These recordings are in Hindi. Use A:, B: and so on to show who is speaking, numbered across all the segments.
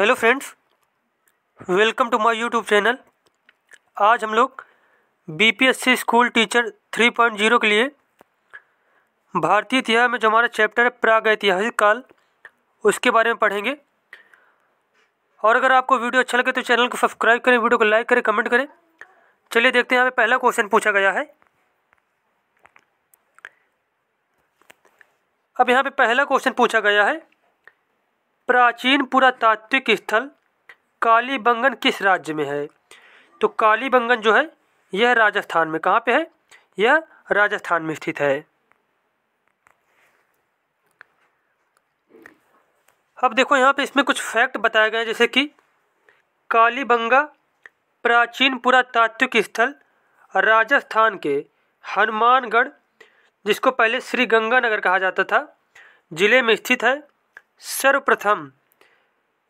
A: hello friends welcome to my YouTube channel आज हम लोग बीपीएससी स्कूल टीचर 3.0 के लिए भारतीय इतिहास में जो हमारा चैप्टर है प्राग ऐतिहासिक काल उसके बारे में पढ़ेंगे और अगर आपको वीडियो अच्छा लगे तो चैनल को सब्सक्राइब करें वीडियो को लाइक करें कमेंट करें चलिए देखते हैं यहाँ पर पहला क्वेश्चन पूछा गया है अब यहाँ पर पहला क्वेश्चन पूछा गया है प्राचीन पुरातात्विक स्थल कालीबंगन किस राज्य में है तो कालीबंगन जो है यह राजस्थान में कहाँ पे है यह राजस्थान में स्थित है अब देखो यहाँ पे इसमें कुछ फैक्ट बताए गए हैं जैसे कि कालीबंगा प्राचीन पुरातात्विक स्थल राजस्थान के हनुमानगढ़ जिसको पहले श्री गंगानगर कहा जाता था जिले में स्थित है सर्वप्रथम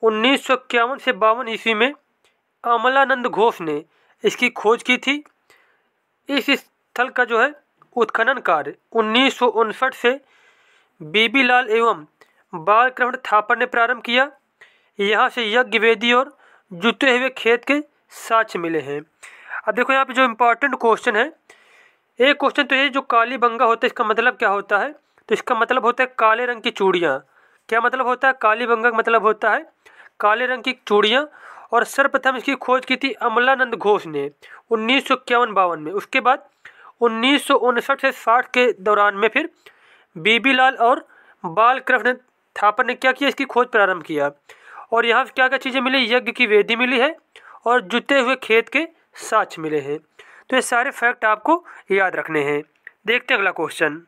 A: उन्नीस सौ इक्यावन से बावन ईस्वी में अमलानंद घोष ने इसकी खोज की थी इस स्थल का जो है उत्खनन कार्य उन्नीस से बीबी लाल एवं बालकृष्ण थापर ने प्रारंभ किया यहाँ से यज्ञ वेदी और जुते हुए खेत के साक्ष मिले हैं अब देखो यहाँ पे जो इम्पोर्टेंट क्वेश्चन है एक क्वेश्चन तो ये जो काली बंगा होता है इसका मतलब क्या होता है तो इसका मतलब होता है काले रंग की चूड़ियाँ क्या मतलब होता है काली बंगक मतलब होता है काले रंग की चूड़ियाँ और सर्वप्रथम इसकी खोज की थी अमलानंद घोष ने उन्नीस सौ इक्यावन बावन में उसके बाद उन्नीस सौ उनसठ से साठ के दौरान में फिर बीबी लाल और बालकृष्ण थापर ने क्या किया इसकी खोज प्रारंभ किया और यहाँ से क्या क्या चीज़ें मिली यज्ञ की वेदी मिली है और जुते हुए खेत के साक्ष मिले हैं तो ये सारे फैक्ट आपको याद रखने हैं देखते हैं अगला क्वेश्चन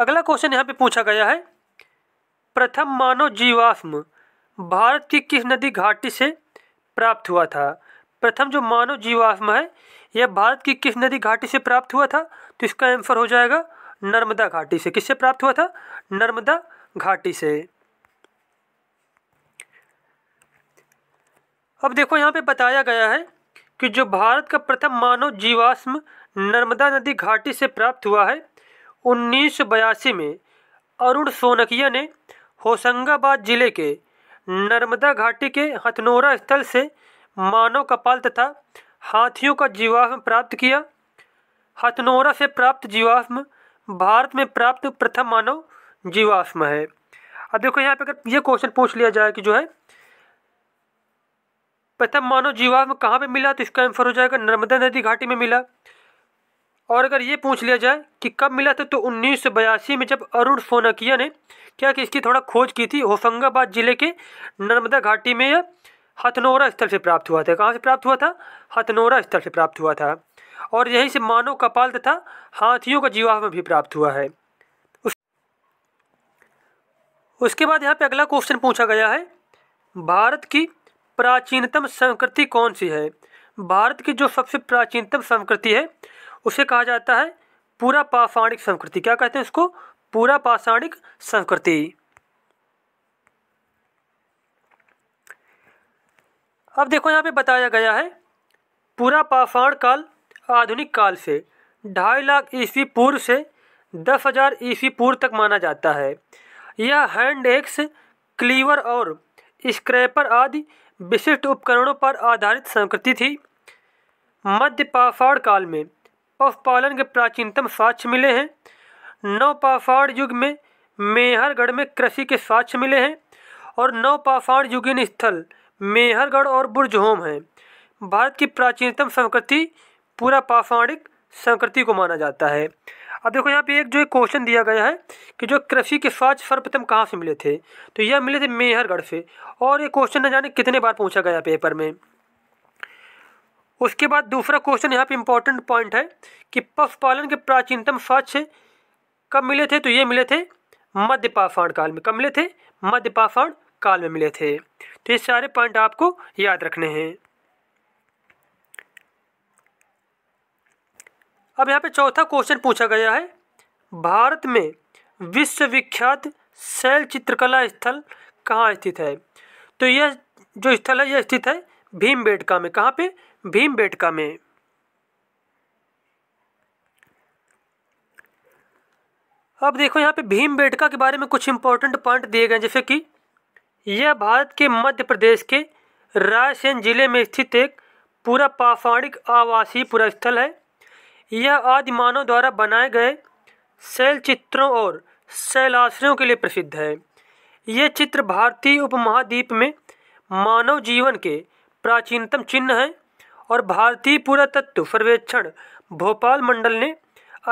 A: अगला क्वेश्चन यहाँ पे पूछा गया है प्रथम मानव जीवाश्म भारत की किस नदी घाटी से प्राप्त हुआ था प्रथम जो मानव जीवाश्म है यह भारत की किस नदी घाटी से प्राप्त हुआ था तो इसका आंसर हो जाएगा नर्मदा घाटी से किससे प्राप्त हुआ था नर्मदा घाटी से अब देखो यहाँ पे बताया गया है कि जो भारत का प्रथम मानव जीवाश्म नर्मदा नदी घाटी से प्राप्त हुआ है उन्नीस में अरुण सोनकिया ने होशंगाबाद जिले के नर्मदा घाटी के हथनोरा स्थल से मानव कपाल तथा हाथियों का जीवाश्म प्राप्त किया हथनोरा से प्राप्त जीवाश्म भारत में प्राप्त प्रथम मानव जीवाश्म है अब देखो यहाँ पे अगर ये क्वेश्चन पूछ लिया जाए कि जो है प्रथम मानव जीवाश्म कहाँ पे मिला तो इसका आंसर हो जाएगा नर्मदा नदी घाटी में मिला और अगर ये पूछ लिया जाए कि कब मिला था तो उन्नीस में जब अरुण सोनकिया ने क्या कि इसकी थोड़ा खोज की थी होशंगाबाद जिले के नर्मदा घाटी में यह हथनोरा स्थल से प्राप्त हुआ था कहाँ से प्राप्त हुआ था हथनोरा स्थल से प्राप्त हुआ था और यहीं से मानव कपाल तथा हाथियों का में भी प्राप्त हुआ है उस... उसके बाद यहाँ पे अगला क्वेश्चन पूछा गया है भारत की प्राचीनतम संस्कृति कौन सी है भारत की जो सबसे प्राचीनतम संस्कृति है उसे कहा जाता है पूरा पाषाणिक संस्कृति क्या कहते हैं उसको पूरा पाषाणिक संस्कृति अब देखो यहाँ पे बताया गया है पूरा पाषाण काल आधुनिक काल से ढाई लाख ईस्वी पूर्व से दस हजार ईस्वी पूर्व तक माना जाता है यह हैंड एक्स क्लीवर और स्क्रैपर आदि विशिष्ट उपकरणों पर आधारित संस्कृति थी मध्य पाषाण काल में पशुपालन के प्राचीनतम साक्ष्य मिले हैं नवपाषाण युग में मेहरगढ़ में कृषि के साक्ष्य मिले हैं और नवपाषाण युगीन स्थल मेहरगढ़ और बुरजहोम हैं भारत की प्राचीनतम संस्कृति पूरा पाषाणिक संस्कृति को माना जाता है अब देखो यहाँ पे एक जो एक क्वेश्चन दिया गया है कि जो कृषि के साक्ष्य सर्वप्रथम कहाँ से मिले थे तो यह मिले थे मेहरगढ़ से और ये क्वेश्चन न जाने कितने बार पूछा गया पेपर में उसके बाद दूसरा क्वेश्चन यहाँ पे इंपॉर्टेंट पॉइंट है कि पशुपालन के प्राचीनतम साक्ष्य कब मिले थे तो ये मिले थे मध्य पाषाण काल में कब मिले थे मध्य पाषाण काल में मिले थे तो ये सारे पॉइंट आपको याद रखने हैं अब यहाँ पे चौथा क्वेश्चन पूछा गया है भारत में विश्वविख्यात शैल चित्रकला स्थल कहाँ स्थित है तो यह जो स्थल है यह स्थित है भीमबेटका में कहाँ पे भीमबेटका में अब देखो यहाँ पे भीमबेटका के बारे में कुछ इंपॉर्टेंट पॉइंट दिए गए जैसे कि यह भारत के मध्य प्रदेश के रायसेन जिले में स्थित एक पूरा पाषाणिक आवासीय पुरास्थल है यह आदि मानव द्वारा बनाए गए शैल चित्रों और शैलाश्रयों के लिए प्रसिद्ध है यह चित्र भारतीय उपमहाद्वीप में मानव जीवन के प्राचीनतम चिन्ह हैं और भारतीय पुरातत्व सर्वेक्षण भोपाल मंडल ने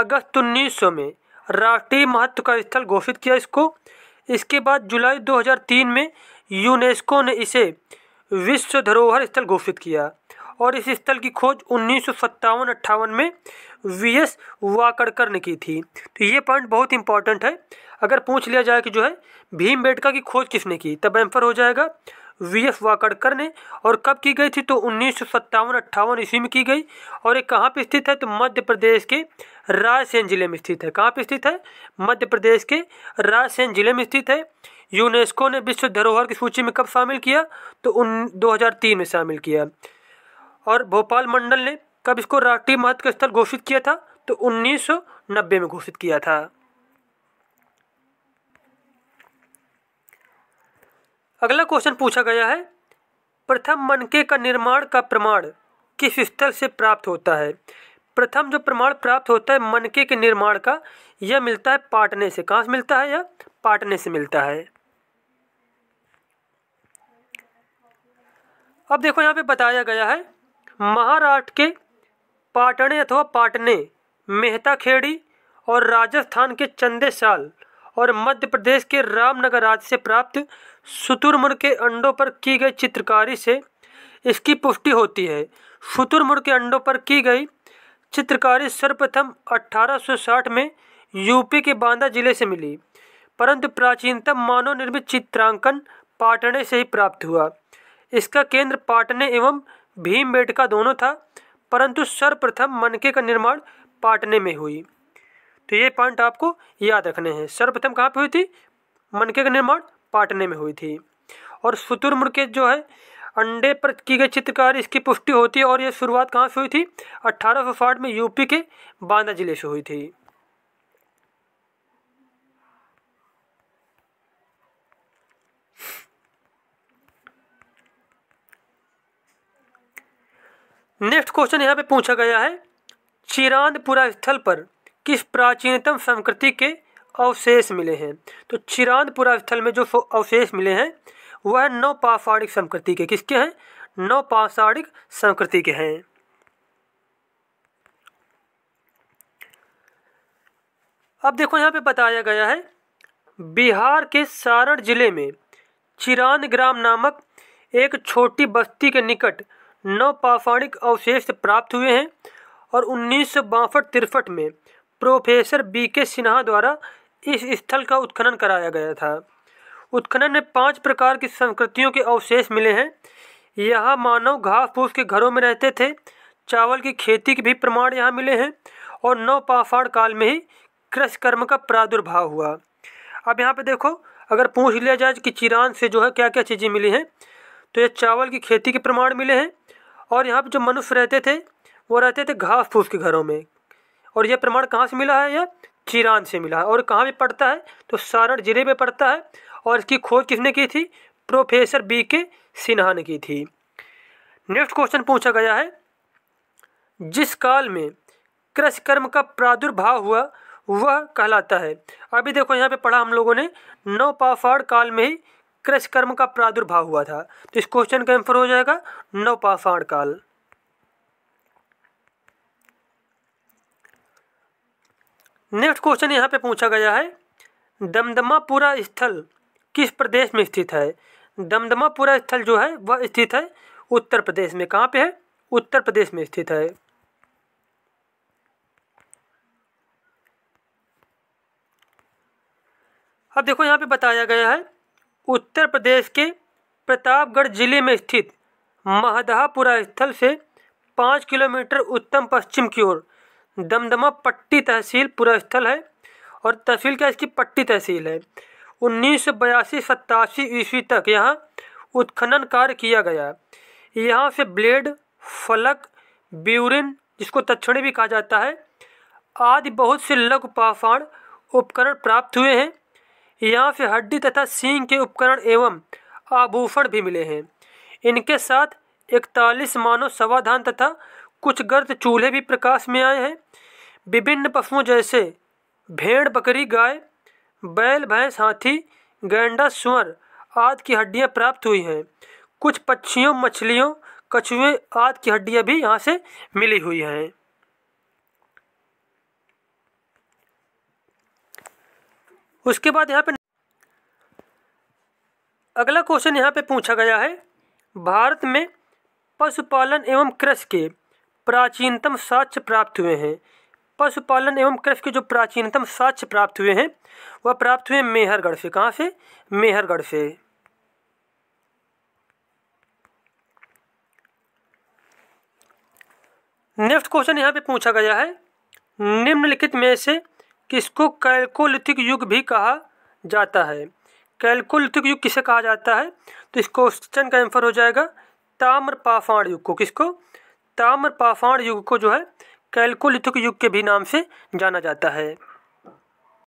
A: अगस्त उन्नीस सौ में राष्ट्रीय महत्व का स्थल घोषित किया इसको इसके बाद जुलाई 2003 में यूनेस्को ने इसे विश्व धरोहर स्थल घोषित किया और इस स्थल की खोज उन्नीस सौ में वी एस वाकड़कर ने की थी तो ये पॉइंट बहुत इंपॉर्टेंट है अगर पूछ लिया जाए कि जो है भीम बेटका की खोज किसने की तब एम्फर हो जाएगा वी एस वाकड़कर ने और कब की गई थी तो उन्नीस सौ सत्तावन अट्ठावन ईस्वी में की गई और ये कहाँ पर स्थित है तो मध्य प्रदेश के रायसेन जिले में स्थित है कहाँ पर स्थित है मध्य प्रदेश के रायसेन जिले में स्थित है यूनेस्को ने विश्व धरोहर की सूची में कब शामिल किया तो उन दो हज़ार तीन में शामिल किया और भोपाल मंडल ने कब इसको राष्ट्रीय महत्व का स्थल घोषित किया था तो उन्नीस सौ नब्बे में घोषित किया था अगला क्वेश्चन पूछा गया है प्रथम मनके का निर्माण का प्रमाण किस स्थल से प्राप्त होता है प्रथम जो प्रमाण प्राप्त होता है मनके के निर्माण का यह मिलता है पाटने से कहाँ से मिलता है यह पाटने से मिलता है अब देखो यहाँ पे बताया गया है महाराष्ट्र के पाटने अथवा पाटने मेहता खेड़ी और राजस्थान के चंदेशाल और मध्य प्रदेश के रामनगर राज्य से प्राप्त शुतुरमुर्ग के अंडों पर की गई चित्रकारी से इसकी पुष्टि होती है शुतुरमुर्ग के अंडों पर की गई चित्रकारी सर्वप्रथम 1860 में यूपी के बांदा जिले से मिली परंतु प्राचीनतम मानव निर्मित चित्रांकन पाटने से ही प्राप्त हुआ इसका केंद्र पाटने एवं भीमबेटका दोनों था परंतु सर्वप्रथम मनके का निर्माण पाटने में हुई तो ये पॉइंट आपको याद रखने हैं सर्वप्रथम कहाँ पे हुई थी मनके का निर्माण पाटने में हुई थी और शुतुरमुर्ग के जो है अंडे पर की गई चित्रकारी इसकी पुष्टि होती है और यह शुरुआत कहाँ से हुई थी अट्ठारह में यूपी के बांदा जिले से हुई थी नेक्स्ट क्वेश्चन यहाँ पे पूछा गया है चिरांदपुरा स्थल पर किस प्राचीनतम संस्कृति के अवशेष मिले हैं तो चिरांदपुरा स्थल में जो अवशेष मिले हैं वह नौपाषाणिक संस्कृति के किसके हैं नौपाषाणिक संस्कृति के हैं अब देखो यहाँ पे बताया गया है बिहार के सारण जिले में चिरांद ग्राम नामक एक छोटी बस्ती के निकट नौपाषाणिक अवशेष प्राप्त हुए हैं और उन्नीस सौ में प्रोफेसर बी के सिन्हा द्वारा इस स्थल का उत्खनन कराया गया था उत्खनन में पांच प्रकार की संस्कृतियों के अवशेष मिले हैं यहाँ मानव घास फूस के घरों में रहते थे चावल की खेती के भी प्रमाण यहाँ मिले हैं और नौ काल में ही कृषि कर्म का प्रादुर्भाव हुआ अब यहाँ पे देखो अगर पूछ लिया जाए कि चिरान से जो है क्या क्या चीज़ें मिली हैं तो ये चावल की खेती के प्रमाण मिले हैं और यहाँ पर जो मनुष्य रहते थे वो रहते थे घास फूस के घरों में और यह प्रमाण कहाँ से मिला है यह चिरान से मिला है और कहाँ पे पड़ता है तो सारण जिले में पड़ता है और इसकी खोज किसने की थी प्रोफेसर बी के सिन्हा ने की थी नेक्स्ट क्वेश्चन पूछा गया है जिस काल में कृषि कर्म का प्रादुर्भाव हुआ वह कहलाता है अभी देखो यहाँ पे पढ़ा हम लोगों ने नौ पाफाड़ काल में ही कृषि कर्म का प्रादुर्भाव हुआ था तो इस क्वेश्चन का आंसर हो जाएगा नौ पाफाड़ काल नेक्स्ट क्वेश्चन यहाँ पे पूछा गया है दमदमापुरा स्थल किस प्रदेश में स्थित है दमदमापुरा स्थल जो है वह स्थित है उत्तर प्रदेश में कहाँ पे है उत्तर प्रदेश में स्थित है अब देखो यहाँ पे बताया गया है उत्तर प्रदेश के प्रतापगढ़ जिले में स्थित महदहापुरा स्थल से पाँच किलोमीटर उत्तम पश्चिम की ओर दमदमा पट्टी तहसील पूरा स्थल है और तहसील क्या इसकी पट्टी तहसील है उन्नीस सौ बयासी सतासी ईस्वी तक यहाँ उत्खनन कार्य किया गया यहाँ से ब्लेड फलक ब्यूरिन जिसको तक्षणी भी कहा जाता है आदि बहुत से लघु पाषाण उपकरण प्राप्त हुए हैं यहाँ से हड्डी तथा सींग के उपकरण एवं आभूषण भी मिले हैं इनके साथ इकतालीस मानव सवाधान तथा कुछ गर्द चूल्हे भी प्रकाश में आए हैं विभिन्न पशुओं जैसे भेड़ बकरी गाय बैल भैंस हाथी गैंडा सुअर आदि की हड्डियां प्राप्त हुई हैं कुछ पक्षियों मछलियों कछुए आदि की हड्डियां भी यहाँ से मिली हुई हैं उसके बाद यहाँ पे अगला क्वेश्चन यहाँ पे पूछा गया है भारत में पशुपालन एवं कृषि के प्राचीनतम साक्ष्य प्राप्त हुए हैं पशुपालन एवं कृषि के जो प्राचीनतम साक्ष्य प्राप्त हुए हैं वह प्राप्त हुए मेहरगढ़ से कहाँ से मेहरगढ़ से नेक्स्ट क्वेश्चन यहाँ पे पूछा गया है निम्नलिखित में से किसको कैलकोलिथिक युग भी कहा जाता है कैलकोलिथिक युग किसे कहा जाता है तो इस क्वेश्चन का आंसर हो जाएगा ताम्र पाषाण युग को किसको ताम्र पाषाण युग को जो है कैलकोलिथिक युग के भी नाम से जाना जाता है